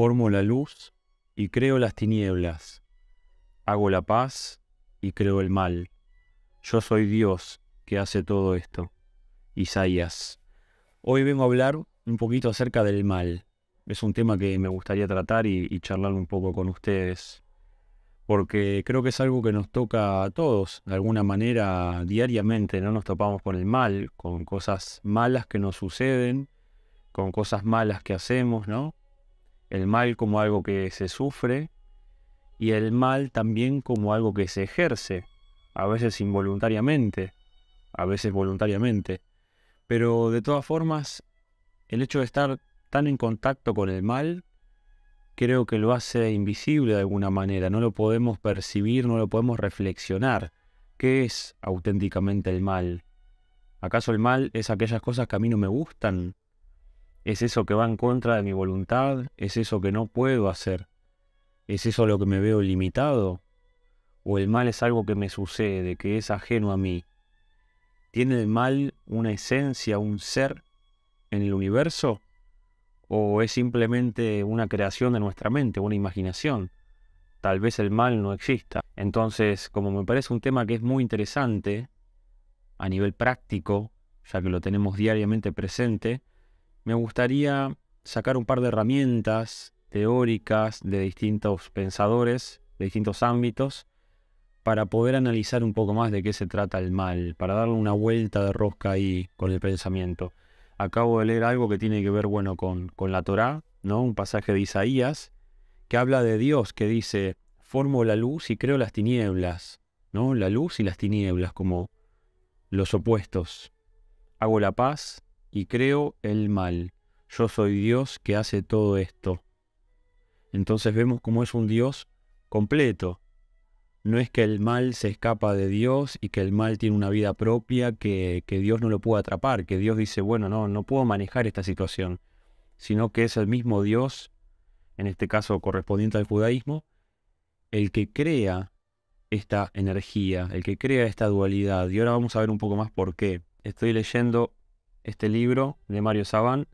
Formo la luz y creo las tinieblas. Hago la paz y creo el mal. Yo soy Dios que hace todo esto. Isaías. Hoy vengo a hablar un poquito acerca del mal. Es un tema que me gustaría tratar y, charlar un poco con ustedes. Porque creo que es algo que nos toca a todos, de alguna manera, diariamente, ¿no? Nos topamos con el mal, con cosas malas que nos suceden, con cosas malas que hacemos, ¿no? el mal como algo que se sufre y el mal también como algo que se ejerce, a veces involuntariamente, a veces voluntariamente. Pero de todas formas, el hecho de estar tan en contacto con el mal, creo que lo hace invisible de alguna manera, no lo podemos percibir, no lo podemos reflexionar. ¿Qué es auténticamente el mal? ¿Acaso el mal es aquellas cosas que a mí no me gustan? ¿Es eso que va en contra de mi voluntad? ¿Es eso que no puedo hacer? ¿Es eso lo que me veo limitado? ¿O el mal es algo que me sucede, que es ajeno a mí? ¿Tiene el mal una esencia, un ser en el universo? ¿O es simplemente una creación de nuestra mente, una imaginación? Tal vez el mal no exista. Entonces, como me parece un tema que es muy interesante a nivel práctico, ya que lo tenemos diariamente presente, me gustaría sacar un par de herramientas teóricas de distintos pensadores, de distintos ámbitos, para poder analizar un poco más de qué se trata el mal, para darle una vuelta de rosca ahí con el pensamiento. Acabo de leer algo que tiene que ver, bueno, con, con la Torá, ¿no? Un pasaje de Isaías que habla de Dios, que dice, formo la luz y creo las tinieblas, ¿no? La luz y las tinieblas como los opuestos. Hago la paz y creo el mal. Yo soy Dios que hace todo esto. Entonces vemos cómo es un Dios completo. No es que el mal se escapa de Dios y que el mal tiene una vida propia, que, Dios no lo puede atrapar, que Dios dice, bueno, no, no puedo manejar esta situación, sino que es el mismo Dios, en este caso correspondiente al judaísmo, el que crea esta energía, el que crea esta dualidad. Y ahora vamos a ver un poco más por qué. Estoy leyendo este libro de Mario Saban,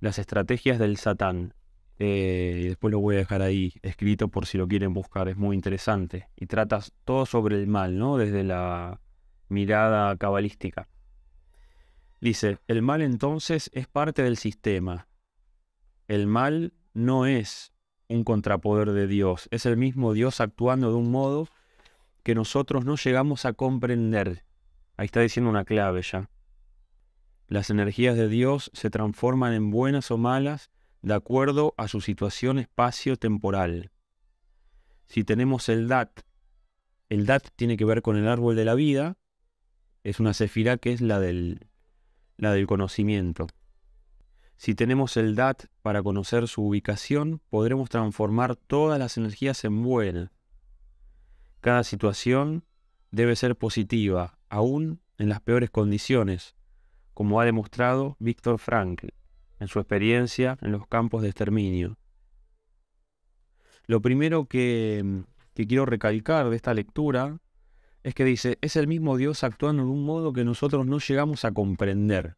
Las estrategias del Satán. Eh, y después lo voy a dejar ahí escrito por si lo quieren buscar, es muy interesante. Y trata todo sobre el mal, ¿no? Desde la mirada cabalística. Dice, el mal entonces es parte del sistema. El mal no es un contrapoder de Dios, es el mismo Dios actuando de un modo que nosotros no llegamos a comprender. Ahí está diciendo una clave ya. Las energías de Dios se transforman en buenas o malas de acuerdo a su situación espacio-temporal. Si tenemos el DAT, el DAT tiene que ver con el árbol de la vida, es una cefira que es la del, conocimiento. Si tenemos el DAT para conocer su ubicación, podremos transformar todas las energías en buenas. Cada situación debe ser positiva, aún en las peores condiciones, como ha demostrado Víctor Frankl en su experiencia en los campos de exterminio. Lo primero mm, que, quiero recalcar de esta lectura es que dice, es el mismo Dios actuando de un modo que nosotros no llegamos a comprender.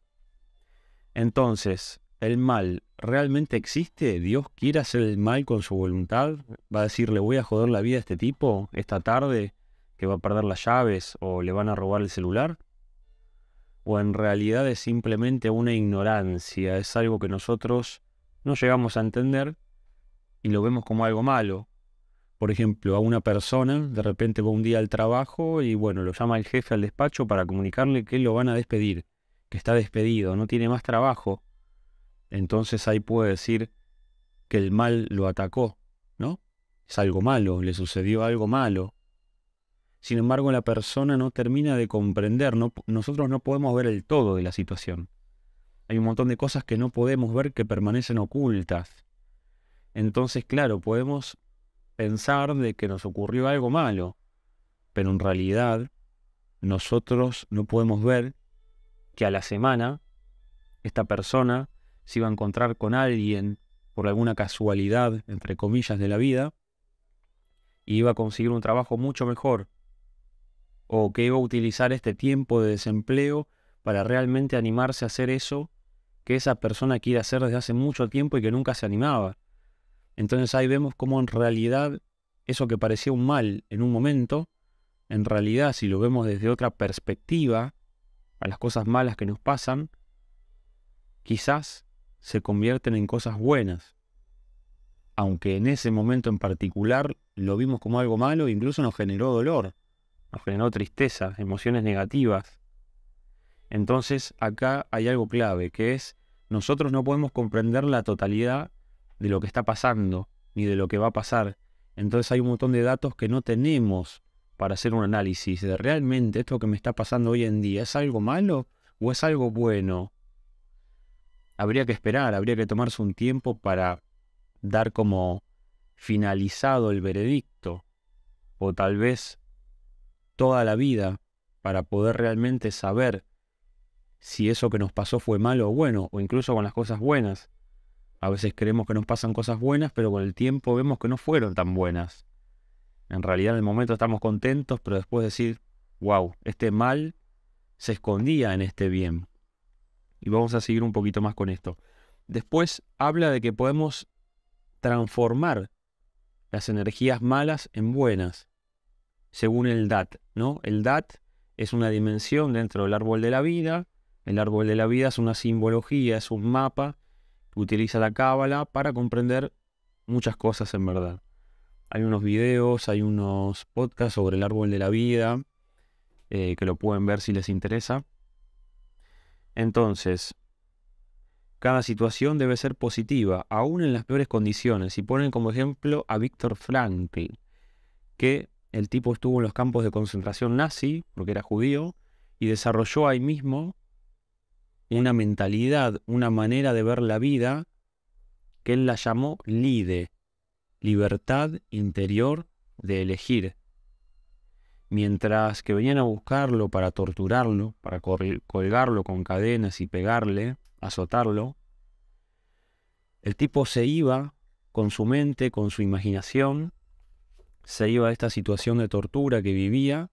Entonces, ¿el mal realmente existe? ¿Dios quiere hacer el mal con su voluntad? ¿Va a decir, le voy a joder la vida a este tipo esta tarde, que va a perder las llaves o le van a robar el celular? o en realidad es simplemente una ignorancia, es algo que nosotros no llegamos a entender y lo vemos como algo malo. Por ejemplo, a una persona de repente va un día al trabajo y bueno, lo llama el jefe al despacho para comunicarle que lo van a despedir, que está despedido, no tiene más trabajo. Entonces ahí puede decir que el mal lo atacó, ¿no? Es algo malo, le sucedió algo malo. Sin embargo, la persona no termina de comprender, nosotros no podemos ver el todo de la situación. Hay un montón de cosas que no podemos ver que permanecen ocultas. Entonces, claro, podemos pensar de que nos ocurrió algo malo, pero en realidad nosotros no podemos ver que a la semana esta persona se iba a encontrar con alguien por alguna casualidad, entre comillas, de la vida, y iba a conseguir un trabajo mucho mejor, o que iba a utilizar este tiempo de desempleo para realmente animarse a hacer eso que esa persona quiere hacer desde hace mucho tiempo y que nunca se animaba. Entonces ahí vemos cómo en realidad eso que parecía un mal en un momento, en realidad si lo vemos desde otra perspectiva, a las cosas malas que nos pasan, quizás se convierten en cosas buenas. Aunque en ese momento en particular lo vimos como algo malo, e incluso nos generó dolor nos generó tristeza, emociones negativas. Entonces acá hay algo clave, que es nosotros no podemos comprender la totalidad de lo que está pasando, ni de lo que va a pasar. Entonces hay un montón de datos que no tenemos para hacer un análisis de realmente esto que me está pasando hoy en día, ¿es algo malo o es algo bueno? Habría que esperar, habría que tomarse un tiempo para dar como finalizado el veredicto. O tal vez toda la vida para poder realmente saber si eso que nos pasó fue malo o bueno, o incluso con las cosas buenas. A veces creemos que nos pasan cosas buenas, pero con el tiempo vemos que no fueron tan buenas. En realidad en el momento estamos contentos, pero después decir, wow, este mal se escondía en este bien. Y vamos a seguir un poquito más con esto. Después habla de que podemos transformar las energías malas en buenas según el DAT, ¿no? El DAT es una dimensión dentro del árbol de la vida. El árbol de la vida es una simbología, es un mapa que utiliza la cábala para comprender muchas cosas en verdad. Hay unos videos, hay unos podcasts sobre el árbol de la vida eh, que lo pueden ver si les interesa. Entonces, cada situación debe ser positiva, aún en las peores condiciones. Y ponen como ejemplo a Víctor Frankl, que el tipo estuvo en los campos de concentración nazi, porque era judío, y desarrolló ahí mismo una mentalidad, una manera de ver la vida que él la llamó LIDE, libertad interior de elegir. Mientras que venían a buscarlo para torturarlo, para colgarlo con cadenas y pegarle, azotarlo, el tipo se iba con su mente, con su imaginación, se iba a esta situación de tortura que vivía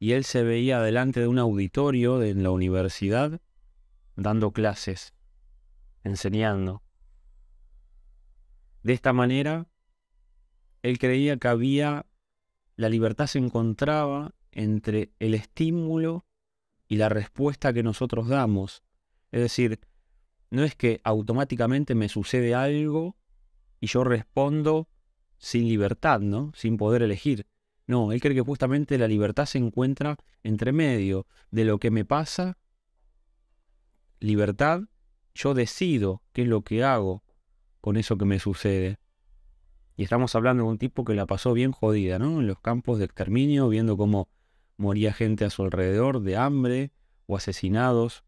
y él se veía delante de un auditorio en la universidad dando clases, enseñando. De esta manera, él creía que había, la libertad se encontraba entre el estímulo y la respuesta que nosotros damos. Es decir, no es que automáticamente me sucede algo y yo respondo sin libertad, ¿no? Sin poder elegir. No, él cree que justamente la libertad se encuentra entre medio de lo que me pasa, libertad, yo decido qué es lo que hago con eso que me sucede. Y estamos hablando de un tipo que la pasó bien jodida, ¿no? En los campos de exterminio, viendo cómo moría gente a su alrededor de hambre o asesinados,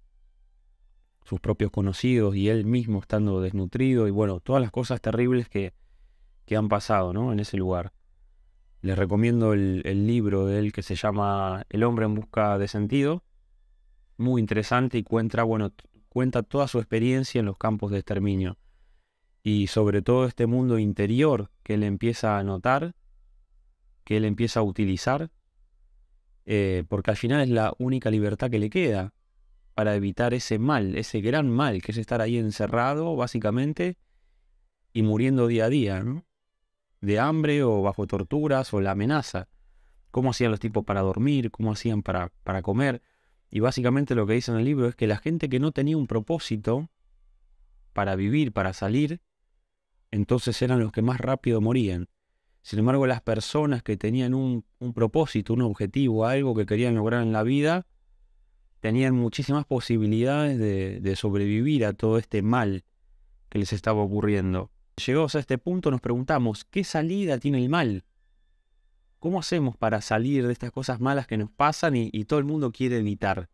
sus propios conocidos y él mismo estando desnutrido y bueno, todas las cosas terribles que que han pasado ¿no? en ese lugar. Les recomiendo el, libro de él que se llama El hombre en busca de sentido. Muy interesante y cuenta, bueno, cuenta toda su experiencia en los campos de exterminio. Y sobre todo este mundo interior que él empieza a notar, que él empieza a utilizar, eh, porque al final es la única libertad que le queda para evitar ese mal, ese gran mal, que es estar ahí encerrado, básicamente, y muriendo día a día, ¿no? de hambre o bajo torturas o la amenaza. Cómo hacían los tipos para dormir, cómo hacían para, para comer. Y básicamente lo que dice en el libro es que la gente que no tenía un propósito para vivir, para salir, entonces eran los que más rápido morían. Sin embargo, las personas que tenían un, un, propósito, un objetivo, algo que querían lograr en la vida, tenían muchísimas posibilidades de sobrevivir a todo este mal que les estaba ocurriendo. Llegados a este punto nos preguntamos, ¿qué salida tiene el mal? ¿Cómo hacemos para salir de estas cosas malas que nos pasan y, todo el mundo quiere evitar?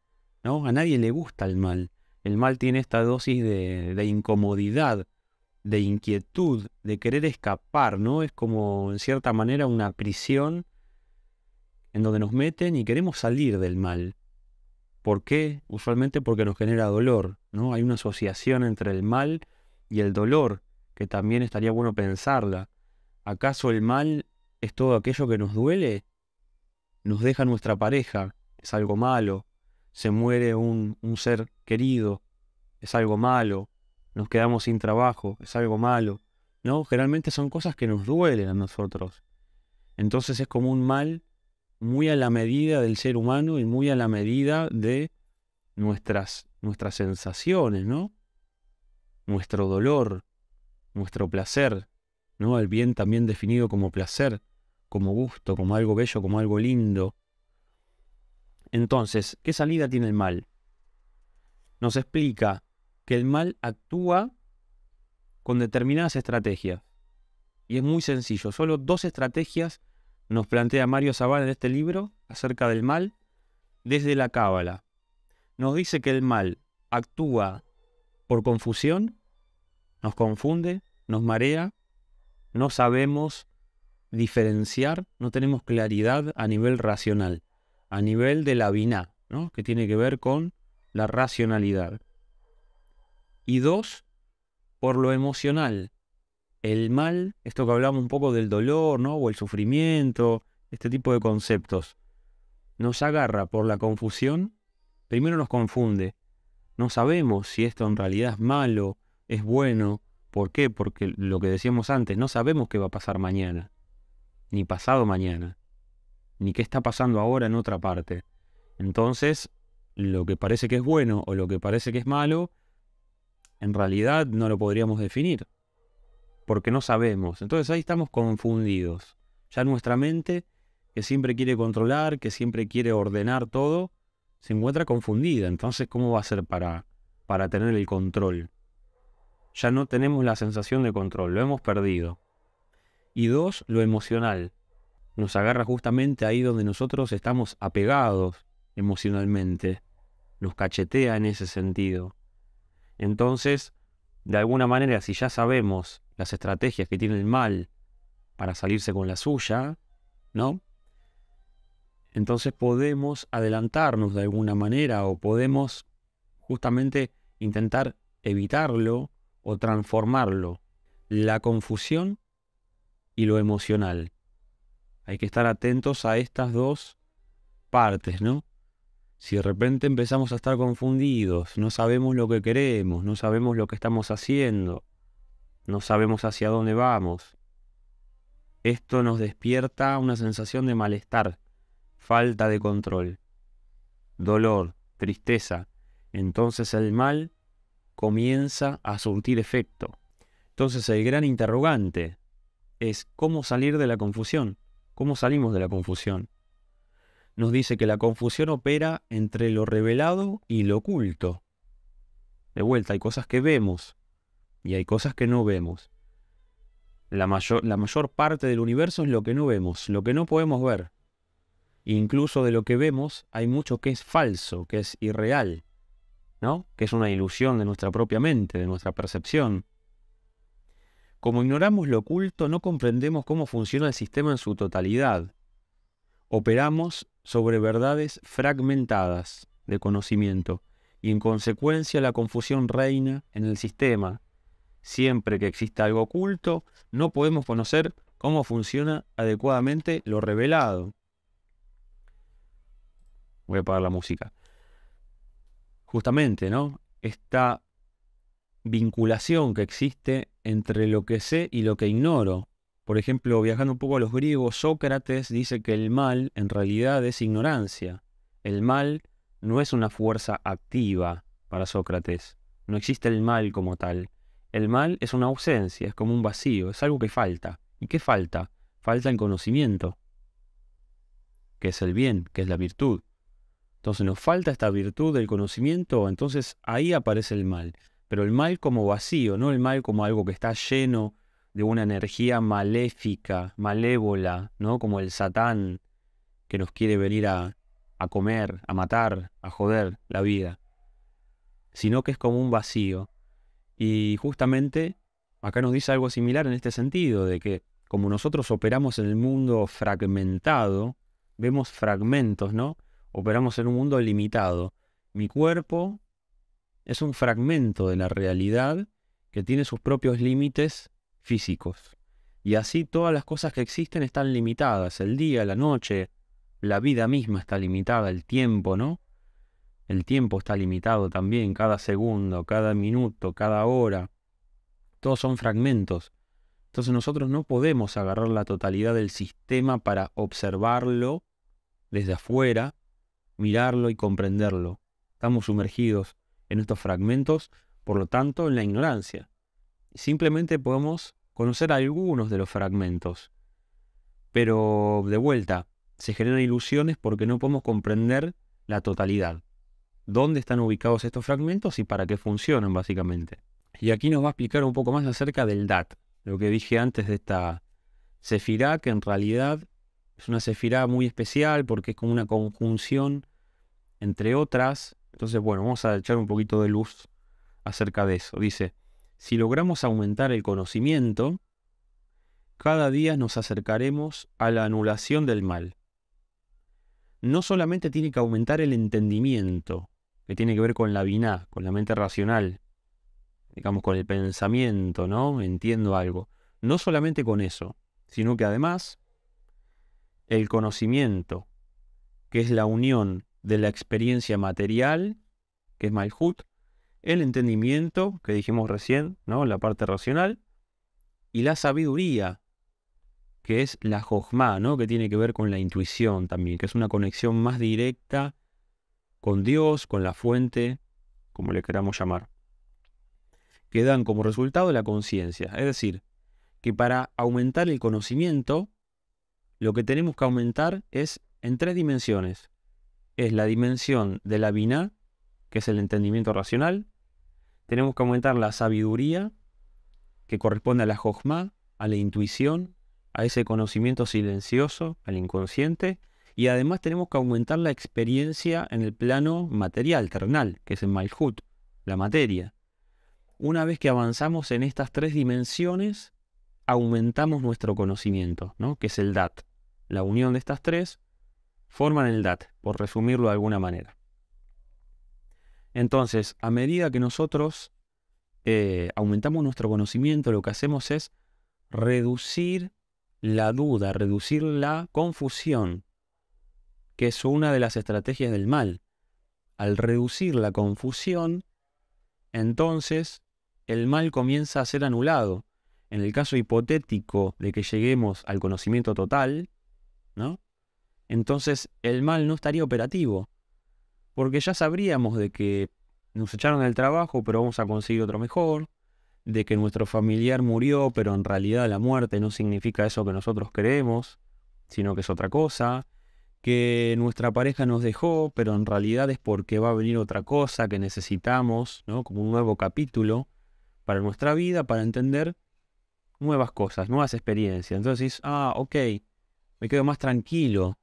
¿no? A nadie le gusta el mal. El mal tiene esta dosis de, incomodidad, de inquietud, de querer escapar, ¿no? Es como, en cierta manera, una prisión en donde nos meten y queremos salir del mal. ¿Por qué? Usualmente porque nos genera dolor, ¿no? Hay una asociación entre el mal y el dolor que también estaría bueno pensarla. ¿Acaso el mal es todo aquello que nos duele? Nos deja nuestra pareja, es algo malo. Se muere un, un ser querido, es algo malo. Nos quedamos sin trabajo, es algo malo. No, generalmente son cosas que nos duelen a nosotros. Entonces es como un mal muy a la medida del ser humano y muy a la medida de nuestras, nuestras sensaciones, ¿no? Nuestro dolor, nuestro placer, ¿no? El bien también definido como placer, como gusto, como algo bello, como algo lindo. Entonces, ¿qué salida tiene el mal? Nos explica que el mal actúa con determinadas estrategias. Y es muy sencillo, solo dos estrategias nos plantea Mario Zabal en este libro acerca del mal desde la cábala. Nos dice que el mal actúa por confusión nos confunde, nos marea, no sabemos diferenciar, no tenemos claridad a nivel racional, a nivel de la biná, ¿no? que tiene que ver con la racionalidad. Y dos, por lo emocional. El mal, esto que hablamos un poco del dolor, ¿no? O el sufrimiento, este tipo de conceptos. Nos agarra por la confusión, primero nos confunde. No sabemos si esto en realidad es malo, es bueno. ¿Por qué? Porque lo que decíamos antes, no sabemos qué va a pasar mañana, ni pasado mañana, ni qué está pasando ahora en otra parte. Entonces, lo que parece que es bueno o lo que parece que es malo, en realidad no lo podríamos definir, porque no sabemos. Entonces ahí estamos confundidos. Ya nuestra mente, que siempre quiere controlar, que siempre quiere ordenar todo, se encuentra confundida. Entonces, ¿cómo va a ser para, para tener el control? Ya no tenemos la sensación de control, lo hemos perdido. Y dos, lo emocional. Nos agarra justamente ahí donde nosotros estamos apegados emocionalmente. Nos cachetea en ese sentido. Entonces, de alguna manera, si ya sabemos las estrategias que tiene el mal para salirse con la suya, ¿no? Entonces podemos adelantarnos de alguna manera o podemos justamente intentar evitarlo transformarlo, la confusión y lo emocional. Hay que estar atentos a estas dos partes, ¿no? Si de repente empezamos a estar confundidos, no sabemos lo que queremos, no sabemos lo que estamos haciendo, no sabemos hacia dónde vamos, esto nos despierta una sensación de malestar, falta de control, dolor, tristeza. Entonces el mal comienza a surtir efecto. Entonces el gran interrogante es cómo salir de la confusión, cómo salimos de la confusión. Nos dice que la confusión opera entre lo revelado y lo oculto. De vuelta, hay cosas que vemos y hay cosas que no vemos. La mayor, la mayor parte del universo es lo que no vemos, lo que no podemos ver. Incluso de lo que vemos hay mucho que es falso, que es irreal, que es una ilusión de nuestra propia mente, de nuestra percepción. Como ignoramos lo oculto, no comprendemos cómo funciona el sistema en su totalidad. Operamos sobre verdades fragmentadas de conocimiento y en consecuencia la confusión reina en el sistema. Siempre que exista algo oculto, no podemos conocer cómo funciona adecuadamente lo revelado. Voy a apagar la música justamente, ¿no? Esta vinculación que existe entre lo que sé y lo que ignoro. Por ejemplo, viajando un poco a los griegos, Sócrates dice que el mal en realidad es ignorancia. El mal no es una fuerza activa para Sócrates. No existe el mal como tal. El mal es una ausencia, es como un vacío, es algo que falta. ¿Y qué falta? Falta el conocimiento, que es el bien, que es la virtud. Entonces nos falta esta virtud del conocimiento, entonces ahí aparece el mal. Pero el mal como vacío, no el mal como algo que está lleno de una energía maléfica, malévola, ¿no? Como el satán que nos quiere venir a, a comer, a matar, a joder la vida. Sino que es como un vacío. Y justamente acá nos dice algo similar en este sentido, de que como nosotros operamos en el mundo fragmentado, vemos fragmentos, ¿no? Operamos en un mundo limitado. Mi cuerpo es un fragmento de la realidad que tiene sus propios límites físicos. Y así todas las cosas que existen están limitadas. El día, la noche, la vida misma está limitada, el tiempo, ¿no? El tiempo está limitado también, cada segundo, cada minuto, cada hora. Todos son fragmentos. Entonces nosotros no podemos agarrar la totalidad del sistema para observarlo desde afuera mirarlo y comprenderlo. Estamos sumergidos en estos fragmentos, por lo tanto, en la ignorancia. Simplemente podemos conocer algunos de los fragmentos. Pero, de vuelta, se generan ilusiones porque no podemos comprender la totalidad. ¿Dónde están ubicados estos fragmentos y para qué funcionan, básicamente? Y aquí nos va a explicar un poco más acerca del DAT, lo que dije antes de esta sefirá, que en realidad es una sefirá muy especial porque es como una conjunción entre otras. Entonces, bueno, vamos a echar un poquito de luz acerca de eso. Dice, si logramos aumentar el conocimiento, cada día nos acercaremos a la anulación del mal. No solamente tiene que aumentar el entendimiento, que tiene que ver con la biná, con la mente racional, digamos con el pensamiento, ¿no? Entiendo algo. No solamente con eso, sino que además el conocimiento, que es la unión de la experiencia material, que es Malhut, el entendimiento, que dijimos recién, ¿no? la parte racional, y la sabiduría, que es la jojma, que tiene que ver con la intuición también, que es una conexión más directa con Dios, con la fuente, como le queramos llamar, que dan como resultado la conciencia. Es decir, que para aumentar el conocimiento, lo que tenemos que aumentar es en tres dimensiones es la dimensión de la biná, que es el entendimiento racional. Tenemos que aumentar la sabiduría, que corresponde a la jojma, a la intuición, a ese conocimiento silencioso, al inconsciente. Y además tenemos que aumentar la experiencia en el plano material, terrenal, que es el malhut, la materia. Una vez que avanzamos en estas tres dimensiones, aumentamos nuestro conocimiento, ¿no? que es el DAT. La unión de estas tres forman el DAT, por resumirlo de alguna manera. Entonces, a medida que nosotros eh, aumentamos nuestro conocimiento, lo que hacemos es reducir la duda, reducir la confusión, que es una de las estrategias del mal. Al reducir la confusión, entonces el mal comienza a ser anulado. En el caso hipotético de que lleguemos al conocimiento total, ¿no? Entonces el mal no estaría operativo, porque ya sabríamos de que nos echaron del trabajo, pero vamos a conseguir otro mejor, de que nuestro familiar murió, pero en realidad la muerte no significa eso que nosotros creemos, sino que es otra cosa, que nuestra pareja nos dejó, pero en realidad es porque va a venir otra cosa que necesitamos, como un nuevo capítulo para nuestra vida, para entender nuevas cosas, nuevas experiencias. Entonces, ah, ok, me quedo más tranquilo,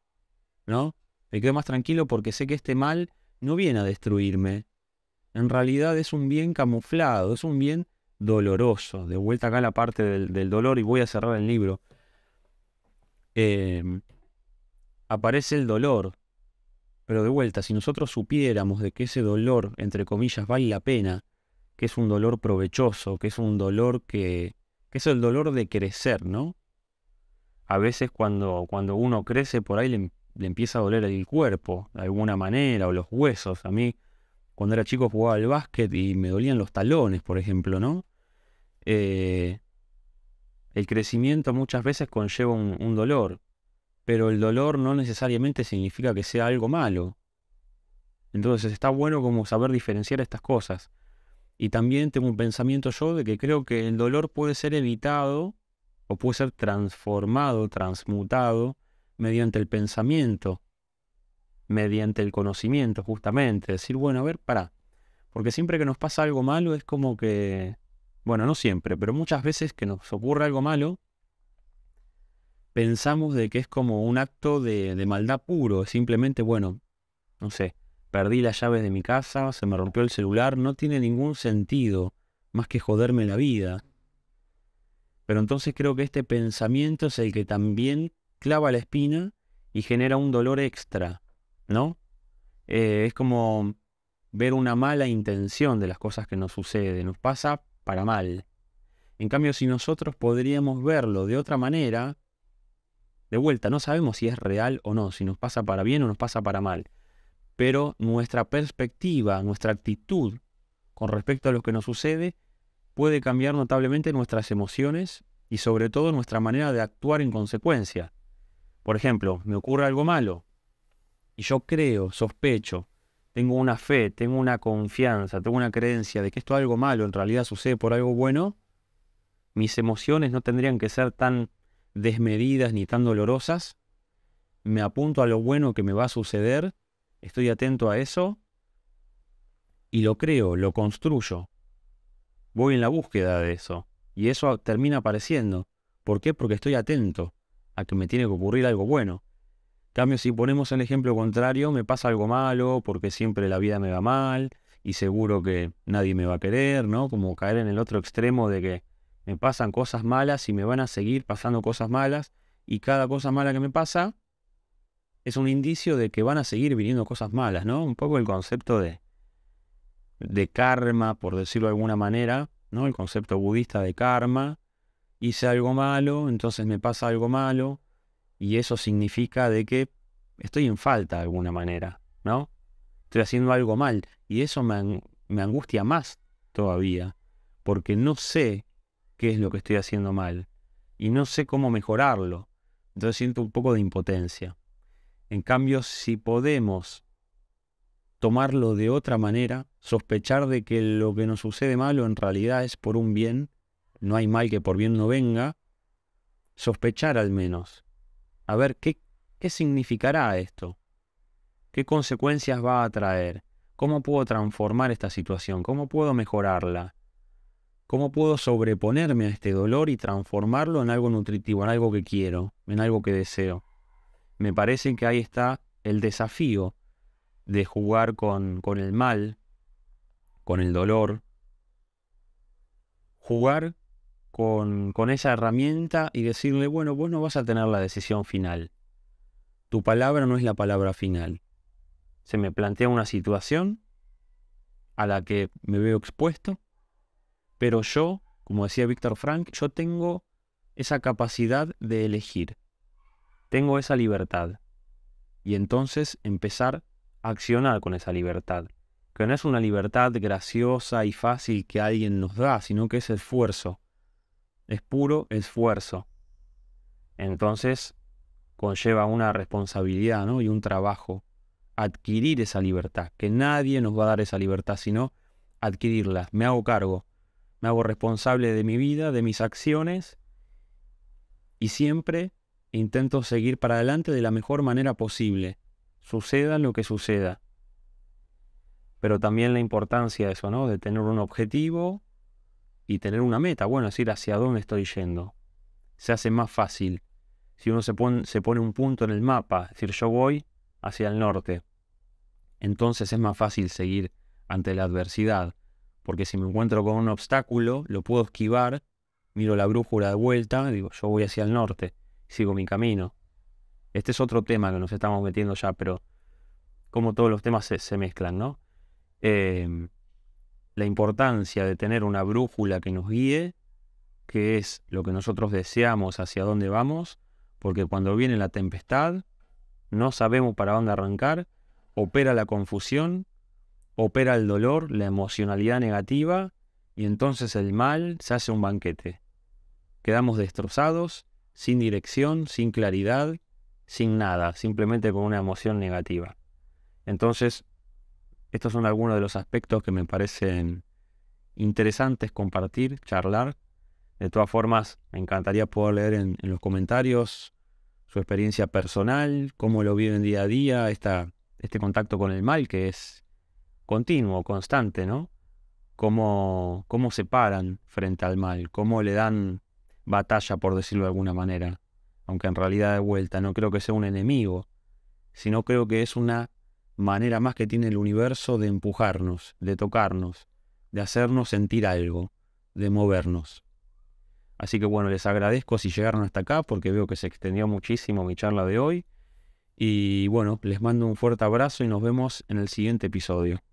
¿no? Me quedo más tranquilo porque sé que este mal no viene a destruirme. En realidad es un bien camuflado, es un bien doloroso. De vuelta acá la parte del, dolor y voy a cerrar el libro. Em, aparece el dolor. Pero de vuelta, si nosotros supiéramos de que ese dolor, entre comillas, vale la pena, que es un dolor provechoso, que es un dolor que, que es el dolor de crecer, ¿no? A veces cuando, cuando uno crece por ahí le, le empieza a doler el cuerpo de alguna manera o los huesos. A mí, cuando era chico, jugaba al básquet y me dolían los talones, por ejemplo, ¿no? Eh, el crecimiento muchas veces conlleva un, un dolor, pero el dolor no necesariamente significa que sea algo malo. Entonces está bueno como saber diferenciar estas cosas. Y también tengo un pensamiento yo de que creo que el dolor puede ser evitado o puede ser transformado, transmutado mediante el pensamiento, mediante el conocimiento, justamente. Decir, bueno, a ver, para Porque siempre que nos pasa algo malo es como que, bueno, no siempre, pero muchas veces que nos ocurre algo malo, pensamos de que es como un acto de, de maldad puro. Simplemente, bueno, no sé, perdí las llaves de mi casa, se me rompió el celular, no tiene ningún sentido más que joderme la vida. Pero entonces creo que este pensamiento es el que también clava la espina y genera un dolor extra, ¿no? Eh, es como ver una mala intención de las cosas que nos suceden, nos pasa para mal. En cambio, si nosotros podríamos verlo de otra manera, de vuelta, no sabemos si es real o no, si nos pasa para bien o nos pasa para mal. Pero nuestra perspectiva, nuestra actitud con respecto a lo que nos sucede puede cambiar notablemente nuestras emociones y sobre todo nuestra manera de actuar en consecuencia. Por ejemplo, me ocurre algo malo y yo creo, sospecho, tengo una fe, tengo una confianza, tengo una creencia de que esto algo malo en realidad sucede por algo bueno, mis emociones no tendrían que ser tan desmedidas ni tan dolorosas. Me apunto a lo bueno que me va a suceder, estoy atento a eso y lo creo, lo construyo. Voy en la búsqueda de eso y eso termina apareciendo. ¿Por qué? Porque estoy atento a que me tiene que ocurrir algo bueno. cambio, si ponemos el ejemplo contrario, me pasa algo malo porque siempre la vida me va mal y seguro que nadie me va a querer, ¿no? Como caer en el otro extremo de que me pasan cosas malas y me van a seguir pasando cosas malas y cada cosa mala que me pasa es un indicio de que van a seguir viniendo cosas malas, ¿no? Un poco el concepto de, de karma, por decirlo de alguna manera, ¿no? El concepto budista de karma, hice algo malo, entonces me pasa algo malo, y eso significa de que estoy en falta de alguna manera, ¿no? Estoy haciendo algo mal, y eso me, me angustia más todavía, porque no sé qué es lo que estoy haciendo mal, y no sé cómo mejorarlo, entonces siento un poco de impotencia. En cambio, si podemos tomarlo de otra manera, sospechar de que lo que nos sucede malo en realidad es por un bien, no hay mal que por bien no venga, sospechar al menos, a ver qué, qué significará esto, qué consecuencias va a traer, cómo puedo transformar esta situación, cómo puedo mejorarla, cómo puedo sobreponerme a este dolor y transformarlo en algo nutritivo, en algo que quiero, en algo que deseo. Me parece que ahí está el desafío de jugar con, con el mal, con el dolor, jugar con, esa herramienta y decirle, bueno, vos no vas a tener la decisión final. Tu palabra no es la palabra final. Se me plantea una situación a la que me veo expuesto, pero yo, como decía Víctor Frank, yo tengo esa capacidad de elegir, tengo esa libertad, y entonces empezar a accionar con esa libertad, que no es una libertad graciosa y fácil que alguien nos da, sino que es esfuerzo, es puro esfuerzo. Entonces conlleva una responsabilidad ¿no? y un trabajo adquirir esa libertad, que nadie nos va a dar esa libertad, sino adquirirla. Me hago cargo, me hago responsable de mi vida, de mis acciones y siempre intento seguir para adelante de la mejor manera posible, suceda lo que suceda. Pero también la importancia de eso, ¿no? De tener un objetivo, y tener una meta, bueno, decir hacia dónde estoy yendo. Se hace más fácil. Si uno se pone, se pone un punto en el mapa, es decir, yo voy hacia el norte, entonces es más fácil seguir ante la adversidad, porque si me encuentro con un obstáculo, lo puedo esquivar, miro la brújula de vuelta, digo, yo voy hacia el norte, sigo mi camino. Este es otro tema que nos estamos metiendo ya, pero como todos los temas se, mezclan, ¿no? Eh, la importancia de tener una brújula que nos guíe, que es lo que nosotros deseamos hacia dónde vamos, porque cuando viene la tempestad, no sabemos para dónde arrancar, opera la confusión, opera el dolor, la emocionalidad negativa, y entonces el mal se hace un banquete. Quedamos destrozados, sin dirección, sin claridad, sin nada, simplemente con una emoción negativa. Entonces, estos son algunos de los aspectos que me parecen interesantes compartir, charlar. De todas formas, me encantaría poder leer en, los comentarios su experiencia personal, cómo lo viven día a día, este contacto con el mal que es continuo, constante, ¿no? Cómo, cómo se paran frente al mal, cómo le dan batalla, por decirlo de alguna manera. Aunque en realidad de vuelta no creo que sea un enemigo, sino creo que es una manera más que tiene el universo de empujarnos, de tocarnos, de hacernos sentir algo, de movernos. Así que bueno, les agradezco si llegaron hasta acá porque veo que se extendió muchísimo mi charla de hoy. Y bueno, les mando un fuerte abrazo y nos vemos en el siguiente episodio.